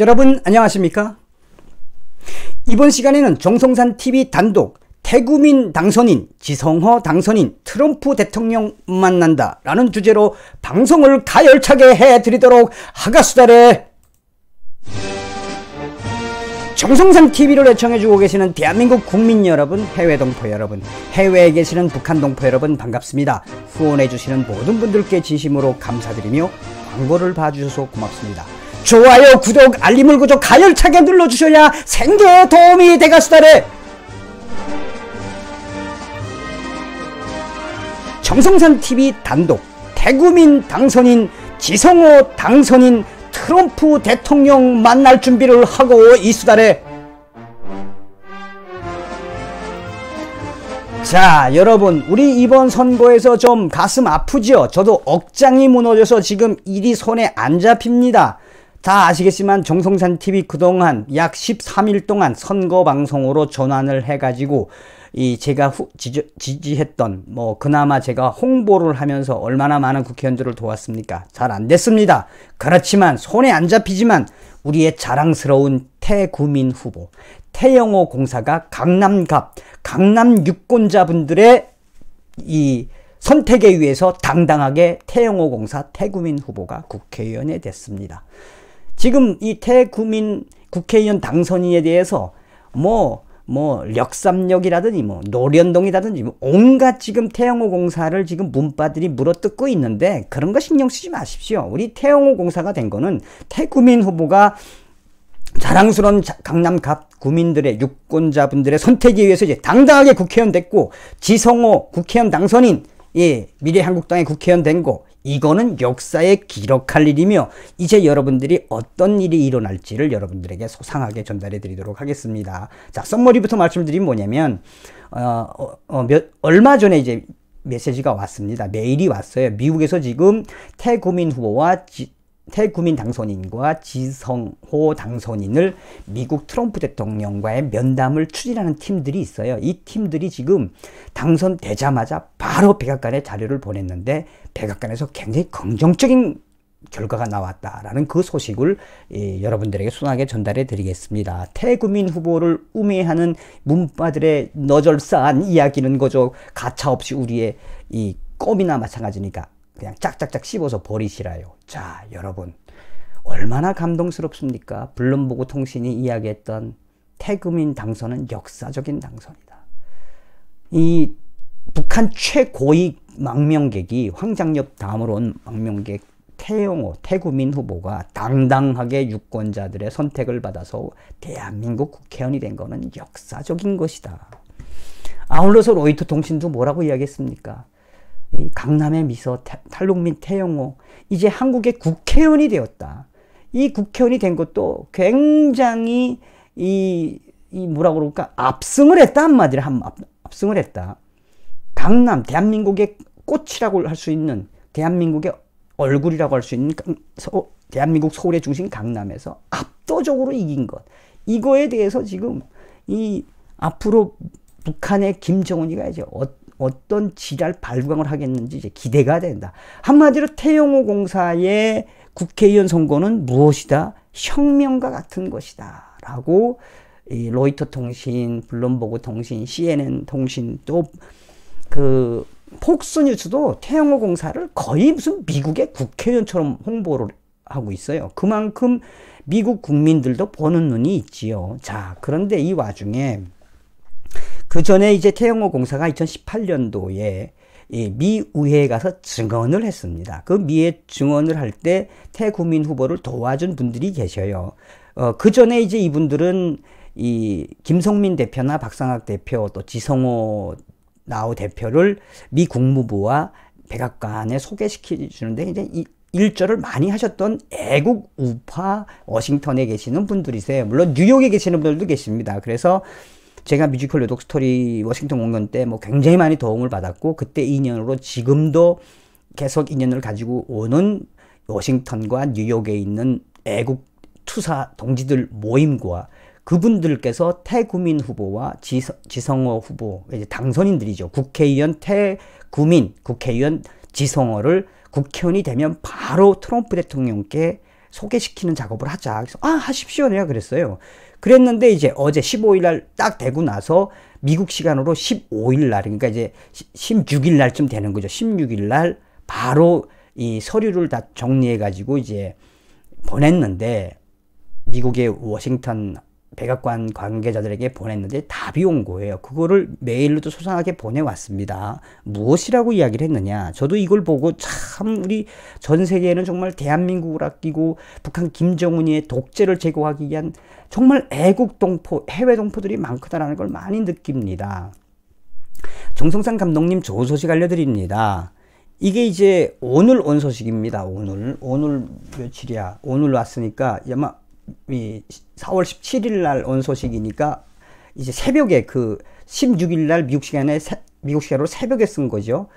여러분 안녕하십니까? 이번 시간에는 정성산 TV 단독 태구민 당선인, 지성호 당선인, 트럼프 대통령 만난다 라는 주제로 방송을 가열차게 해드리도록 하가수다 정성산 TV를 애청해주고 계시는 대한민국 국민 여러분, 해외 동포 여러분, 해외에 계시는 북한 동포 여러분 반갑습니다. 후원해주시는 모든 분들께 진심으로 감사드리며 광고를 봐주셔서 고맙습니다. 좋아요, 구독, 알림을 구독 가열차게 눌러주셔야 생계에 도움이 되가수다래 정성산TV 단독 대구민 당선인 지성호 당선인 트럼프 대통령 만날 준비를 하고 이수다래 자 여러분 우리 이번 선거에서 좀 가슴 아프죠 저도 억장이 무너져서 지금 일이 손에 안 잡힙니다 다 아시겠지만 정성산 TV 그동안 약 13일 동안 선거 방송으로 전환을 해가지고 이 제가 후, 지저, 지지했던 뭐 그나마 제가 홍보를 하면서 얼마나 많은 국회의원들을 도왔습니까? 잘 안 됐습니다. 그렇지만 손에 안 잡히지만 우리의 자랑스러운 태구민 후보 태영호 공사가 강남갑 강남 유권자분들의 이 선택에 의해서 당당하게 태영호 공사 태구민 후보가 국회의원이 됐습니다. 지금 이태국민 국회의원 당선인에 대해서 뭐, 뭐, 력삼역이라든지, 뭐, 노련동이라든지, 뭐 온갖 지금 태영호 공사를 지금 문바들이 물어 뜯고 있는데, 그런 거 신경 쓰지 마십시오. 우리 태영호 공사가 된 거는 태국민 후보가 자랑스러운 강남갑 구민들의 유권자분들의 선택에 의해서 이제 당당하게 국회의원 됐고, 지성호 국회의원 당선인, 예, 미래한국당의 국회의원 된 거, 이거는 역사에 기록할 일이며 이제 여러분들이 어떤 일이 일어날지를 여러분들에게 소상하게 전달해 드리도록 하겠습니다. 자, 썸머리부터 말씀드린 뭐냐면 어, 어, 어, 몇, 얼마 전에 이제 메시지가 왔습니다. 메일이 왔어요. 미국에서 지금 태구민 후보와 지, 태구민 당선인과 지성호 당선인을 미국 트럼프 대통령과의 면담을 추진하는 팀들이 있어요. 이 팀들이 지금 당선되자마자 바로 백악관에 자료를 보냈는데 백악관에서 굉장히 긍정적인 결과가 나왔다라는 그 소식을 여러분들에게 순하게 전달해 드리겠습니다. 태구민 후보를 우매하는 문파들의 너절사한 이야기는 거죠. 가차없이 우리의 이 껌이나 마찬가지니까 그냥 짝짝짝 씹어서 버리시라요. 자, 여러분 얼마나 감동스럽습니까? 블룸버그 통신이 이야기했던 태그민 당선은 역사적인 당선이다. 이 북한 최고위 망명객이 황장엽 다음으로 온 망명객 태용호, 태구민 후보가 당당하게 유권자들의 선택을 받아서 대한민국 국회의원이 된 것은 역사적인 것이다. 아울러서 로이터 통신도 뭐라고 이야기했습니까? 강남의 미소 탈북민 태영호 이제 한국의 국회의원이 되었다. 이 국회의원이 된 것도 굉장히 이, 이 뭐라고 그럴까 압승을 했다 한마디를 한 압승을 했다. 강남 대한민국의 꽃이라고 할 수 있는 대한민국의 얼굴이라고 할 수 있는 서, 대한민국 서울의 중심 강남에서 압도적으로 이긴 것 이거에 대해서 지금 이 앞으로 북한의 김정은이가 이제 어, 어떤 지랄 발광을 하겠는지 이제 기대가 된다. 한마디로 태영호 공사의 국회의원 선거는 무엇이다? 혁명과 같은 것이다. 라고 이 로이터 통신, 블룸버그 통신, CNN 통신 또그 폭스뉴스도 태영호 공사를 거의 무슨 미국의 국회의원처럼 홍보를 하고 있어요. 그만큼 미국 국민들도 보는 눈이 있지요. 자, 그런데 이 와중에 그 전에 이제 태영호 공사가 2018년도에 미 의회에 가서 증언을 했습니다. 그미에 증언을 할 때 태국민 후보를 도와준 분들이 계셔요. 어, 그 전에 이제 이분들은 이 김성민 대표나 박상학 대표 또 지성호 나우 대표를 미 국무부와 백악관에 소개시켜 주는데 이제 일절을 많이 하셨던 애국 우파 워싱턴에 계시는 분들이세요. 물론 뉴욕에 계시는 분들도 계십니다. 그래서 제가 뮤지컬 요독 스토리 워싱턴 공연 때뭐 굉장히 많이 도움을 받았고 그때 인연으로 지금도 계속 인연을 가지고 오는 워싱턴과 뉴욕에 있는 애국 투사 동지들 모임과 그분들께서 태구민 후보와 지성어 후보, 당선인들이죠. 국회의원 태구민, 국회의원 지성어를 국회의원이 되면 바로 트럼프 대통령께 소개시키는 작업을 하자. 그래서 아 하십시오 내가 그랬어요. 그랬는데 이제 어제 15일 날 딱 되고 나서 미국 시간으로 15일 날 그러니까 이제 16일 날쯤 되는 거죠. 16일 날 바로 이 서류를 다 정리해 가지고 이제 보냈는데 미국의 워싱턴 백악관 관계자들에게 보냈는데 답이 온 거예요. 그거를 메일로도 소상하게 보내왔습니다. 무엇이라고 이야기를 했느냐. 저도 이걸 보고 참 우리 전 세계에는 정말 대한민국을 아끼고 북한 김정은이의 독재를 제거하기 위한 정말 애국 동포, 해외 동포들이 많구나라는 걸 많이 느낍니다. 정성상 감독님 좋은 소식 알려드립니다. 이게 이제 오늘 온 소식입니다. 오늘 오늘 며칠이야? 오늘 왔으니까 아마 4월 17일 날 온 소식이니까 이제 새벽에 그 16일 날 미국 시간에 미국 시간으로 새벽에 쓴 거죠.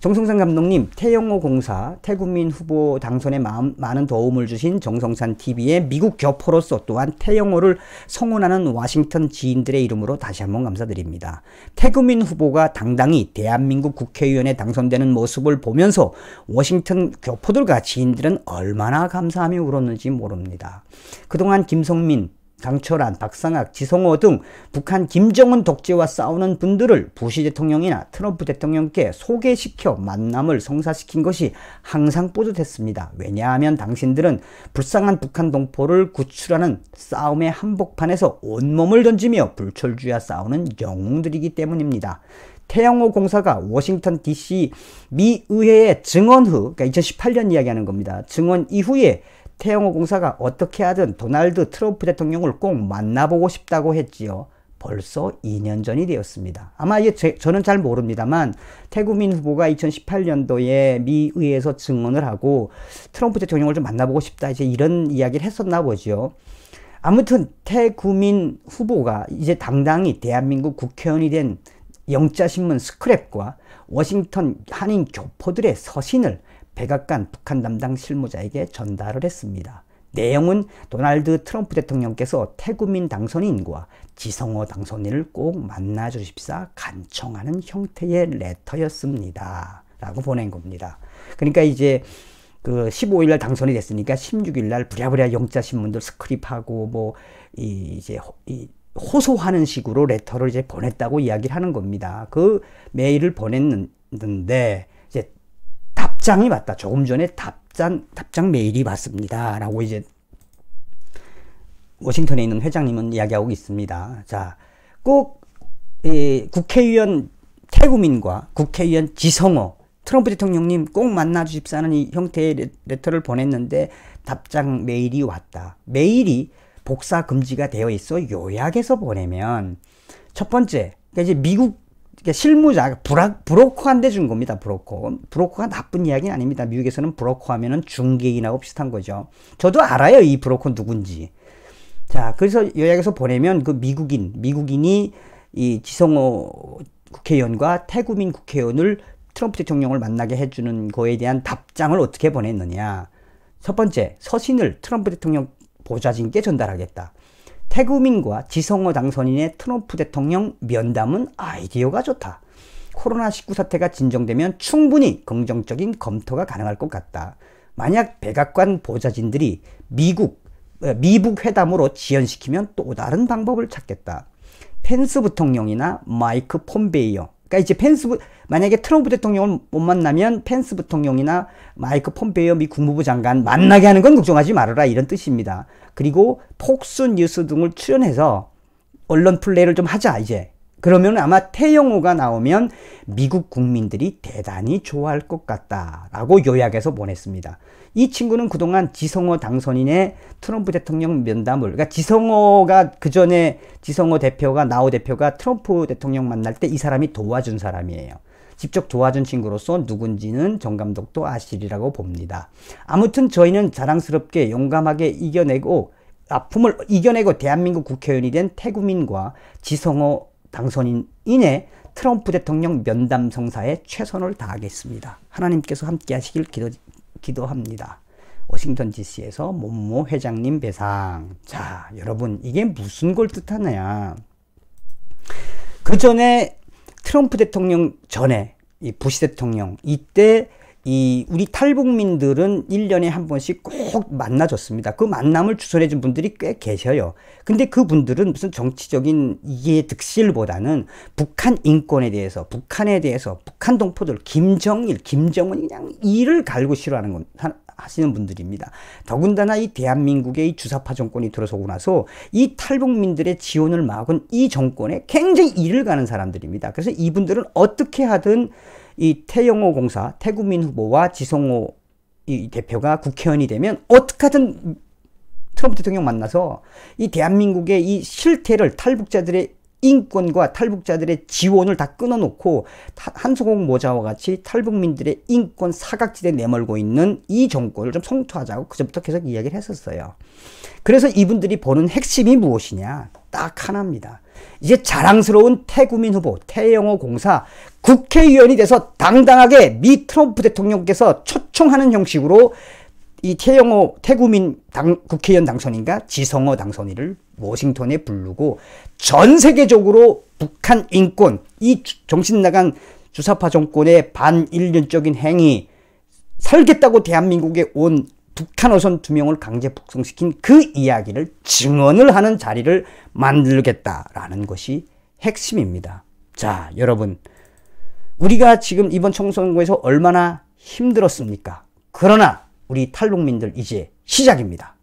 정성산 감독님, 태영호 공사, 태국민 후보 당선에 마음, 많은 도움을 주신 정성산 TV의 미국 교포로서 또한 태영호를 성원하는 워싱턴 지인들의 이름으로 다시 한번 감사드립니다. 태국민 후보가 당당히 대한민국 국회의원에 당선되는 모습을 보면서 워싱턴 교포들과 지인들은 얼마나 감사하며 울었는지 모릅니다. 그동안 김성민, 강철환 박상학, 지성호 등 북한 김정은 독재와 싸우는 분들을 부시 대통령이나 트럼프 대통령께 소개시켜 만남을 성사시킨 것이 항상 뿌듯했습니다. 왜냐하면 당신들은 불쌍한 북한 동포를 구출하는 싸움의 한복판에서 온몸을 던지며 불철주야 싸우는 영웅들이기 때문입니다. 태영호 공사가 워싱턴 DC 미 의회의 증언 후, 그러니까 2018년 이야기하는 겁니다. 증언 이후에 태영호 공사가 어떻게 하든 도널드 트럼프 대통령을 꼭 만나보고 싶다고 했지요. 벌써 2년 전이 되었습니다. 아마 이게 제, 저는 잘 모릅니다만 태구민 후보가 2018년도에 미 의회에서 증언을 하고 트럼프 대통령을 좀 만나보고 싶다 이제 이런 이야기를 했었나 보죠. 아무튼 태구민 후보가 이제 당당히 대한민국 국회의원이 된 영자신문 스크랩과 워싱턴 한인 교포들의 서신을 백악관 북한 담당 실무자에게 전달을 했습니다. 내용은 도널드 트럼프 대통령께서 태구민 당선인과 지성호 당선인을 꼭 만나 주십사 간청하는 형태의 레터였습니다. 라고 보낸 겁니다. 그러니까 이제 그 15일 날 당선이 됐으니까 16일 날 부랴부랴 영자 신문들 스크립하고 뭐이제 호소하는 식으로 레터를 이제 보냈다고 이야기를 하는 겁니다. 그 메일을 보냈는데 답장이 왔다. 조금 전에 답장, 답장 메일이 왔습니다. 라고 이제 워싱턴에 있는 회장님은 이야기하고 있습니다. 자, 꼭 예, 국회의원 태구민과 국회의원 지성호 트럼프 대통령님 꼭 만나주십사는 이 형태의 레터를 보냈는데 답장 메일이 왔다. 메일이 복사 금지가 되어 있어 요약해서 보내면 첫 번째, 그러니까 이제 미국 그러니까 실무자, 브라, 브로커한테 준 겁니다. 브로커. 브로커가 나쁜 이야기는 아닙니다. 미국에서는 브로커 하면은 중개인하고 비슷한 거죠. 저도 알아요. 이 브로커 누군지. 자, 그래서 요약해서 보내면 그 미국인, 미국인이 이 지성호 국회의원과 태국민 국회의원을 트럼프 대통령을 만나게 해주는 거에 대한 답장을 어떻게 보냈느냐. 첫 번째, 서신을 트럼프 대통령 보좌진께 전달하겠다. 태국민과 지성호 당선인의 트럼프 대통령 면담은 아이디어가 좋다. 코로나19 사태가 진정되면 충분히 긍정적인 검토가 가능할 것 같다. 만약 백악관 보좌진들이 미국, 미북 회담으로 지연시키면 또 다른 방법을 찾겠다. 펜스 부통령이나 마이크 폼베이어, 그러니까 이제 펜스 부, 만약에 트럼프 대통령을 못 만나면 펜스 부통령이나 마이크 폼페이어미 국무부 장관 만나게 하는 건 걱정하지 말아라 이런 뜻입니다. 그리고 폭스 뉴스 등을 출연해서 언론 플레이를 좀 하자 이제 그러면 아마 태영호가 나오면 미국 국민들이 대단히 좋아할 것 같다라고 요약해서 보냈습니다. 이 친구는 그동안 지성호 당선인의 트럼프 대통령 면담을 그러니까 지성호가 그 전에 지성호 대표가 나우 대표가 트럼프 대통령 만날 때 이 사람이 도와준 사람이에요. 직접 도와준 친구로서 누군지는 정 감독도 아시리라고 봅니다. 아무튼 저희는 자랑스럽게 용감하게 이겨내고 아픔을 이겨내고 대한민국 국회의원이 된 태구민과 지성호 당선인 이내 트럼프 대통령 면담 성사에 최선을 다하겠습니다. 하나님께서 함께 하시길 기도, 기도합니다. 워싱턴 DC에서 몸모 회장님 배상. 자, 여러분, 이게 무슨 걸뜻하냐그 전에 트럼프 대통령 전에 이 부시 대통령 이때 이 우리 탈북민들은 1년에 한 번씩 꼭 만나줬습니다. 그 만남을 주선해준 분들이 꽤 계셔요. 근데 그분들은 무슨 정치적인 이게 득실보다는 북한 인권에 대해서, 북한에 대해서, 북한 동포들, 김정일, 김정은 그냥 이를 갈고 싫어하는 건, 하시는 분들입니다. 더군다나 이 대한민국의 이 주사파 정권이 들어서고 나서 이 탈북민들의 지원을 막은 이 정권에 굉장히 이를 가는 사람들입니다. 그래서 이분들은 어떻게 하든 이 태영호 공사, 태구민 후보와 지성호 이 대표가 국회의원이 되면 어떻게 하든 트럼프 대통령 만나서 이 대한민국의 이 실태를 탈북자들의 인권과 탈북자들의 지원을 다 끊어놓고 한소공 모자와 같이 탈북민들의 인권 사각지대에 내몰고 있는 이 정권을 좀 성토하자고 그전부터 계속 이야기를 했었어요. 그래서 이분들이 보는 핵심이 무엇이냐? 딱 하나입니다. 이제 자랑스러운 태구민 후보 태영호 공사 국회의원이 돼서 당당하게 미 트럼프 대통령께서 초청하는 형식으로 이 태영호 태구민 당, 국회의원 당선인과 지성호 당선인을 워싱턴에 부르고 전 세계적으로 북한 인권 이 정신 나간 주사파 정권의 반인륜적인 행위 살겠다고 대한민국에 온 북한 어선 두 명을 강제 북송시킨 그 이야기를 증언을 하는 자리를 만들겠다라는 것이 핵심입니다. 자, 여러분. 우리가 지금 이번 총선거에서 얼마나 힘들었습니까? 그러나 우리 탈북민들 이제 시작입니다.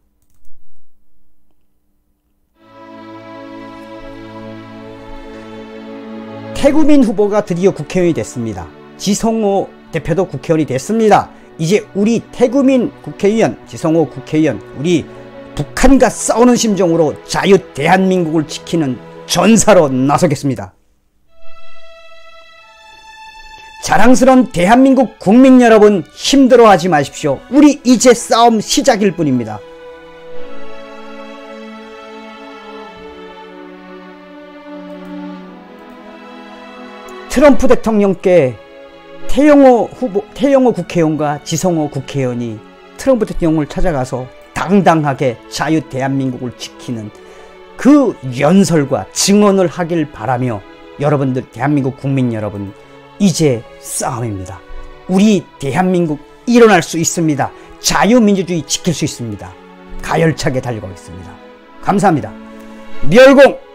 태구민 후보가 드디어 국회의원이 됐습니다. 지성호 대표도 국회의원이 됐습니다. 이제 우리 태국민 국회의원 지성호 국회의원 우리 북한과 싸우는 심정으로 자유 대한민국을 지키는 전사로 나서겠습니다. 자랑스러운 대한민국 국민 여러분 힘들어하지 마십시오. 우리 이제 싸움 시작일 뿐입니다. 트럼프 대통령께 태영호 후보, 태영호 국회의원과 지성호 국회의원이 트럼프 대통령을 찾아가서 당당하게 자유 대한민국을 지키는 그 연설과 증언을 하길 바라며 여러분들 대한민국 국민 여러분 이제 싸움입니다. 우리 대한민국 일어날 수 있습니다. 자유민주주의 지킬 수 있습니다. 가열차게 달려가겠습니다 감사합니다. 멸공!